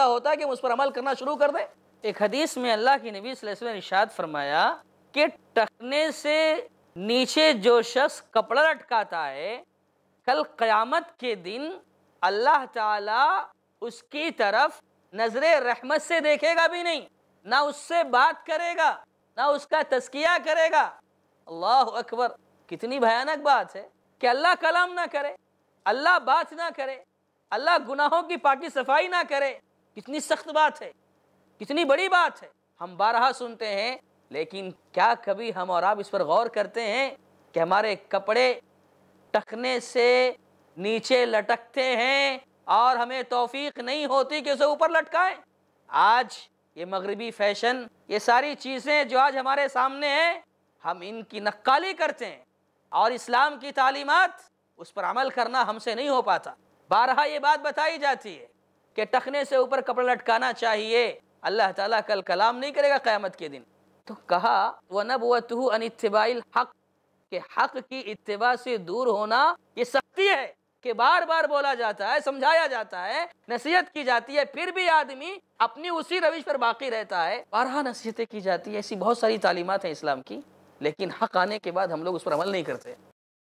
रास्ता होता कि हम उस पर अमल करना शुरू कर दें एक हदीस में अल्लाह की नबी वसल्लम ने इशाद फरमाया कि टखने से नीचे जो शख्स कपड़ा लटकाता है कल क़यामत के दिन अल्लाह ताला उसकी तरफ नजर रहमत से देखेगा भी नहीं ना उससे बात करेगा ना उसका तस्किया करेगा अल्लाह अकबर कितनी भयानक बात है कि अल्लाह कलाम ना करे अल्लाह बात ना करे अल्लाह गुनाहों की पाकि सफाई ना करे कितनी सख्त बात है कितनी बड़ी बात है हम बारहा सुनते हैं लेकिन क्या कभी हम और आप इस पर गौर करते हैं कि हमारे कपड़े टकने से नीचे लटकते हैं और हमें तोफीक नहीं होती कि उसे ऊपर लटकाएं आज ये मगरबी फैशन ये सारी चीज़ें जो आज हमारे सामने हैं हम इनकी नक्काली करते हैं और इस्लाम की तालीमत उस पर अमल करना हमसे नहीं हो पाता बारहा ये बात बताई जाती है कि टखने से ऊपर कपड़ा लटकाना चाहिए अल्लाह ताला कल कलाम नहीं करेगा क़्यामत के दिन तो कहा व नबू अनतबाइल हक के हक की इतबा से दूर होना ये सख्ती है कि बार बार बोला जाता है समझाया जाता है नसीहत की जाती है फिर भी आदमी अपनी उसी रविश पर बाकी रहता है बारह नसीहतें की जाती है ऐसी बहुत सारी तालीमत हैं इस्लाम की लेकिन हक आने के बाद हम लोग उस पर अमल नहीं करते